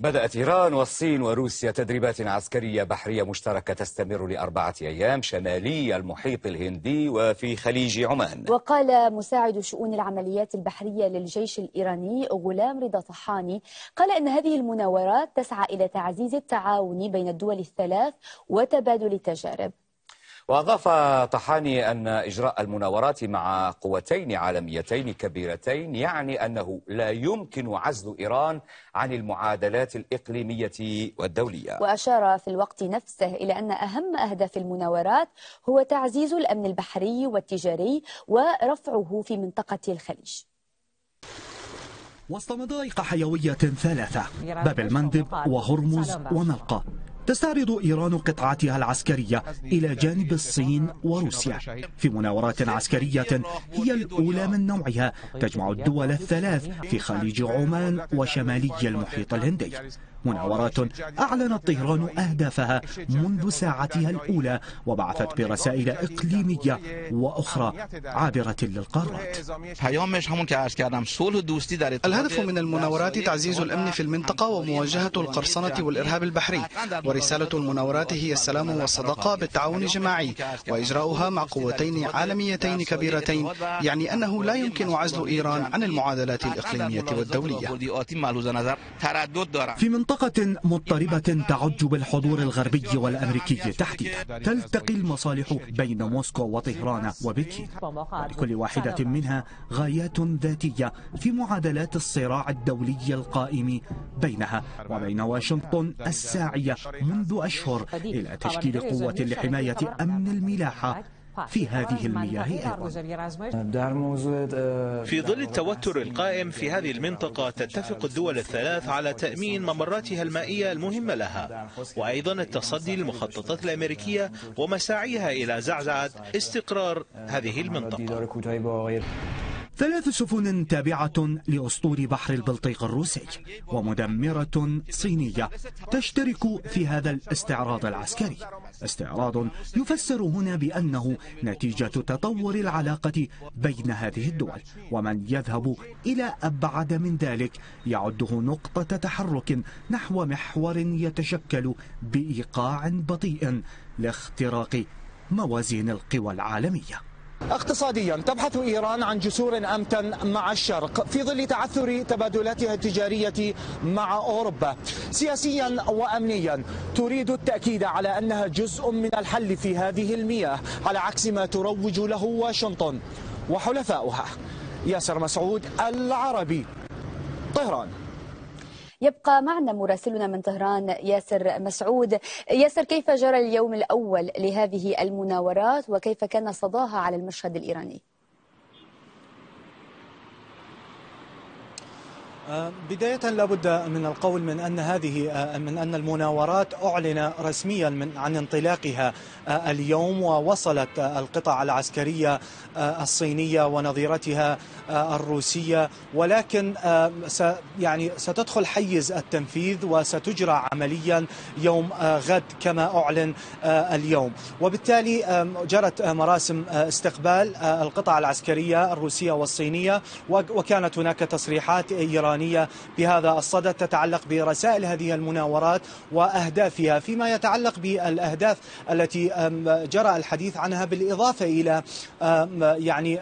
بدأت إيران والصين وروسيا تدريبات عسكرية بحرية مشتركة تستمر لأربعة أيام شمالي المحيط الهندي وفي خليج عمان وقال مساعد شؤون العمليات البحرية للجيش الإيراني غلام رضا طحاني قال إن هذه المناورات تسعى إلى تعزيز التعاون بين الدول الثلاث وتبادل التجارب وأضاف طحاني أن إجراء المناورات مع قوتين عالميتين كبيرتين يعني أنه لا يمكن عزل إيران عن المعادلات الإقليمية والدولية وأشار في الوقت نفسه إلى أن أهم أهداف المناورات هو تعزيز الأمن البحري والتجاري ورفعه في منطقة الخليج وسط مضايق حيوية ثلاثة باب المندب وهرمز وملقا تستعرض إيران قطعاتها العسكرية إلى جانب الصين وروسيا في مناورات عسكرية هي الأولى من نوعها تجمع الدول الثلاث في خليج عمان وشمالي المحيط الهندي مناورات أعلنت طهران أهدافها منذ ساعتها الأولى وبعثت برسائل إقليمية وأخرى عابرة للقارات الهدف من المناورات تعزيز الأمن في المنطقة ومواجهة القرصنة والإرهاب البحري ورسالة المناورات هي السلام والصداقة بالتعاون الجماعي وإجراؤها مع قوتين عالميتين كبيرتين يعني أنه لا يمكن عزل إيران عن المعادلات الإقليمية والدولية في منطقة مضطربة تعج بالحضور الغربي والأمريكي تحديدا تلتقي المصالح بين موسكو وطهران وبكين ولكل واحدة منها غايات ذاتية في معادلات الصراع الدولي القائم بينها وبين واشنطن الساعية منذ أشهر إلى تشكيل قوة لحماية أمن الملاحة في هذه المياه أيضا في ظل التوتر القائم في هذه المنطقة تتفق الدول الثلاث على تأمين ممراتها المائية المهمة لها وأيضا التصدي للمخططات الأمريكية ومساعيها إلى زعزعة استقرار هذه المنطقة ثلاث سفن تابعة لأسطول بحر البلطيق الروسي ومدمرة صينية تشترك في هذا الاستعراض العسكري استعراض يفسر هنا بأنه نتيجة تطور العلاقة بين هذه الدول ومن يذهب إلى أبعد من ذلك يعده نقطة تحرك نحو محور يتشكل بإيقاع بطيء لاختراق موازين القوى العالمية اقتصاديا تبحث ايران عن جسور امتن مع الشرق في ظل تعثر تبادلاتها التجاريه مع اوروبا. سياسيا وامنيا تريد التاكيد على انها جزء من الحل في هذه المياه على عكس ما تروج له واشنطن وحلفاؤها. ياسر مسعود العربي طهران يبقى معنا مراسلنا من طهران ياسر مسعود ياسر كيف جرى اليوم الأول لهذه المناورات وكيف كان صداها على المشهد الإيراني آه، بداية لابد من القول من أن هذه آه، من أن المناورات أعلن رسميا من عن انطلاقها آه، اليوم ووصلت القطع العسكرية الصينية ونظيرتها الروسية ولكن يعني ستدخل حيز التنفيذ وستجرى عمليا يوم غد كما أعلن اليوم وبالتالي جرت مراسم استقبال القطع العسكرية الروسية والصينية وكانت هناك تصريحات إيرانية الإيرانية بهذا الصدد تتعلق برسائل هذه المناورات وأهدافها فيما يتعلق بالأهداف التي جرى الحديث عنها بالإضافة إلى يعني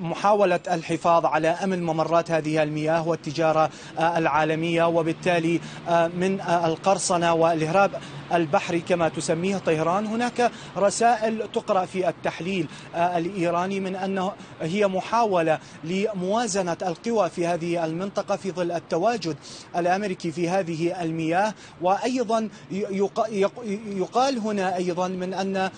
محاولة الحفاظ على أمن ممرات هذه المياه والتجارة آه، العالمية وبالتالي آه، من آه، القرصنة والهراب البحري كما تسميه طهران هناك رسائل تقرأ في التحليل الإيراني من أنه هي محاولة لموازنة القوى في هذه المنطقة المنطقة في ظل التواجد الأمريكي في هذه المياه وأيضا يقال هنا أيضا من أن آه،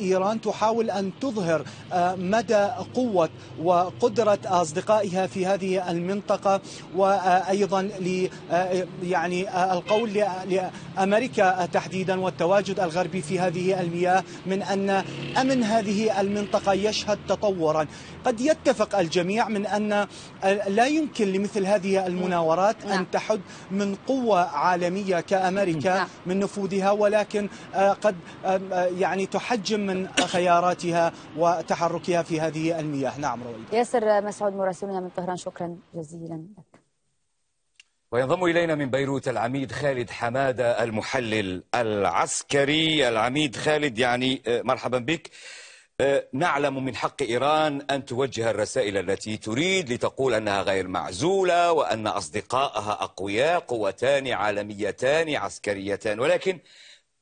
إيران تحاول أن تظهر آه، مدى قوة وقدرة أصدقائها في هذه المنطقة وأيضا ل آه، يعني القول لأمريكا تحديدا والتواجد الغربي في هذه المياه من أن أمن هذه المنطقة يشهد تطورا قد يتفق الجميع من أن لا يمكن لمثل مثل هذه المناورات أن نعم. تحد من قوة عالمية كأمريكا نعم. من نفوذها ولكن آه، قد آه، آه، يعني تحجم من خياراتها وتحركها في هذه المياه نعم رويد ياسر مسعود مراسلنا من طهران شكرا جزيلا لك وينضم إلينا من بيروت العميد خالد حمادة المحلل العسكري العميد خالد يعني مرحبا بك أه، نعلم من حق إيران أن توجه الرسائل التي تريد لتقول أنها غير معزولة وأن أصدقائها أقوياء قوتان عالميتان عسكريتان ولكن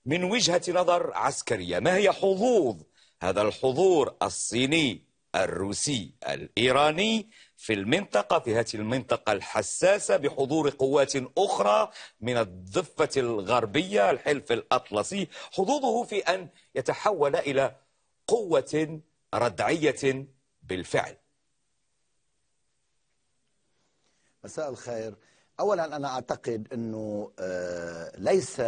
من وجهة نظر عسكرية ما هي حظوظ هذا الحضور الصيني الروسي الإيراني في المنطقة في هذه المنطقة الحساسة بحضور قوات أخرى من الضفة الغربية الحلف الأطلسي حظوظه في أن يتحول إلى قوة ردعية بالفعل مساء الخير اولا انا اعتقد انه آه، ليس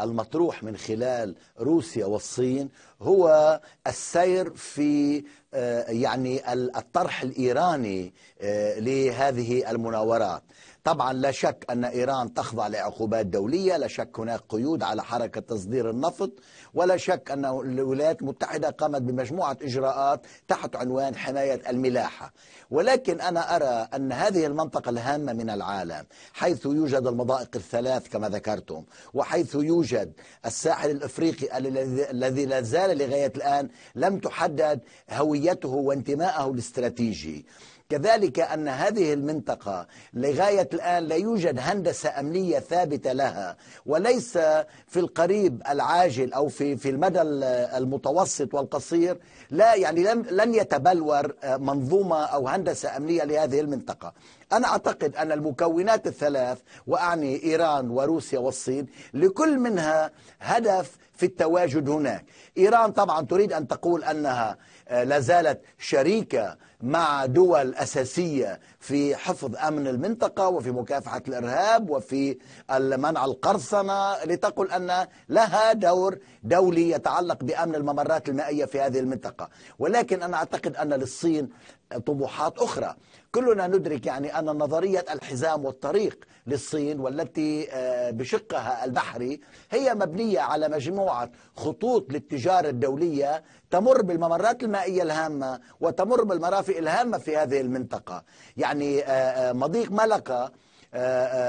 المطروح من خلال روسيا والصين هو السير في آه، يعني الطرح الإيراني آه، لهذه المناورات طبعا لا شك أن إيران تخضع لعقوبات دولية لا شك هناك قيود على حركة تصدير النفط ولا شك أن الولايات المتحدة قامت بمجموعة إجراءات تحت عنوان حماية الملاحة ولكن أنا أرى أن هذه المنطقة الهامة من العالم حيث يوجد المضائق الثلاث كما ذكرتم وحيث يوجد الساحل الإفريقي الذي لا زال لغاية الآن لم تحدد هوية هويته وانتمائه الاستراتيجي كذلك أن هذه المنطقة لغاية الآن لا يوجد هندسة أمنية ثابتة لها وليس في القريب العاجل أو في في المدى المتوسط والقصير لا يعني لن لن يتبلور آه، منظومة أو هندسة أمنية لهذه المنطقة. أنا أعتقد أن المكونات الثلاث وأعني إيران وروسيا والصين لكل منها هدف في التواجد هناك. إيران طبعا تريد أن تقول أنها آه، لا زالت شريكة مع دول أساسية في حفظ أمن المنطقة وفي مكافحة الإرهاب وفي منع القرصنة لتقل أن لها دور دولي يتعلق بأمن الممرات المائية في هذه المنطقة ولكن أنا أعتقد أن للصين طموحات أخرى كلنا ندرك يعني أن نظرية الحزام والطريق للصين والتي آه، بشقها البحري هي مبنية على مجموعة خطوط للتجارة الدولية تمر بالممرات المائية الهامة وتمر بالمرافق الهامة في هذه المنطقة يعني آه، آه، مضيق ملقا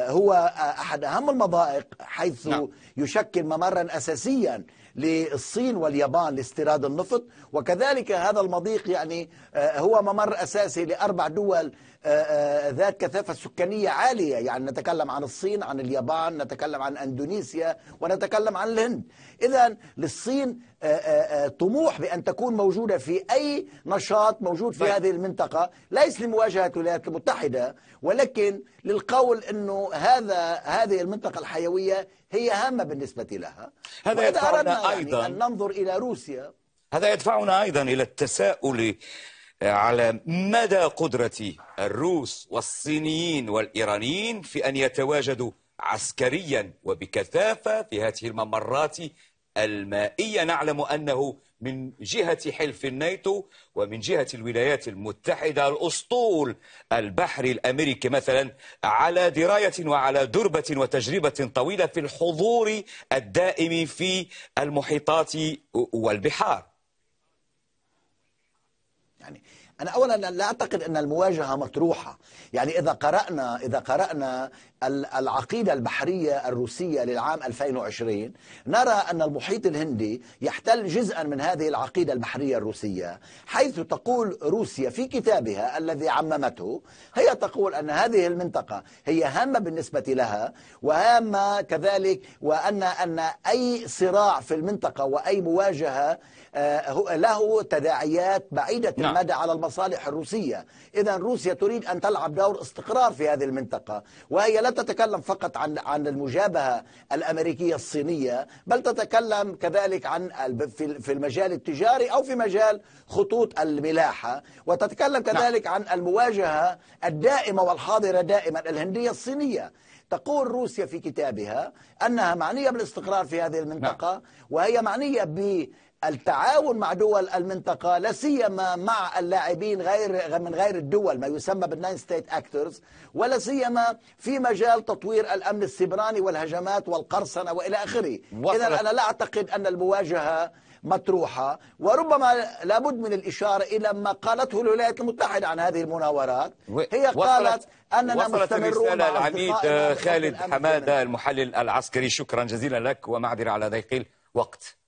هو أحد أهم المضائق حيث نعم. يشكل ممرا أساسيا للصين واليابان لاستيراد النفط وكذلك هذا المضيق يعني آه، هو ممر أساسي لأربع دول آه، آه، ذات كثافة سكانية عالية يعني نتكلم عن الصين عن اليابان نتكلم عن أندونيسيا ونتكلم عن الهند إذا للصين آه، آه، آه، طموح بأن تكون موجودة في أي نشاط موجود في طيب. هذه المنطقة ليس لمواجهة الولايات المتحدة ولكن للقول أنه هذا هذه المنطقة الحيوية هي هامة بالنسبة لها هذا يدفعنا يعني أيضا يعني أن ننظر إلى روسيا هذا يدفعنا أيضا إلى التساؤل على مدى قدرة الروس والصينيين والإيرانيين في أن يتواجدوا عسكريا وبكثافة في هذه الممرات المائية نعلم أنه من جهة حلف الناتو ومن جهة الولايات المتحدة الأسطول البحري الأمريكي مثلا على دراية وعلى دربة وتجربة طويلة في الحضور الدائم في المحيطات والبحار يعني أنا أولا لا أعتقد أن المواجهة مطروحة يعني إذا قرأنا إذا قرأنا العقيدة البحرية الروسية للعام 2020 نرى أن المحيط الهندي يحتل جزءا من هذه العقيدة البحرية الروسية حيث تقول روسيا في كتابها الذي عممته هي تقول أن هذه المنطقة هي هامة بالنسبة لها وهامة كذلك وأن أن أي صراع في المنطقة وأي مواجهة آه، له تداعيات بعيدة نعم. المدى على المصر المصالح الروسية إذا روسيا تريد أن تلعب دور استقرار في هذه المنطقة وهي لا تتكلم فقط عن عن المجابهة الأمريكية الصينية بل تتكلم كذلك عن في المجال التجاري أو في مجال خطوط الملاحة وتتكلم نعم. كذلك عن المواجهة الدائمة والحاضرة دائما الهندية الصينية تقول روسيا في كتابها أنها معنية بالاستقرار في هذه نعم. المنطقة وهي معنية ب التعاون مع دول المنطقة لا سيما مع اللاعبين غير من غير الدول ما يسمى بالناين ستيت اكتورز ولا سيما في مجال تطوير الامن السبراني والهجمات والقرصنة والى اخره اذا انا لا اعتقد ان المواجهة مطروحة وربما لابد من الإشارة إلى ما قالته الولايات المتحدة عن هذه المناورات هي قالت أننا مستمرون مع العميد خالد حمادة المحلل العسكري شكرا جزيلا لك ومعذرة على ضيق الوقت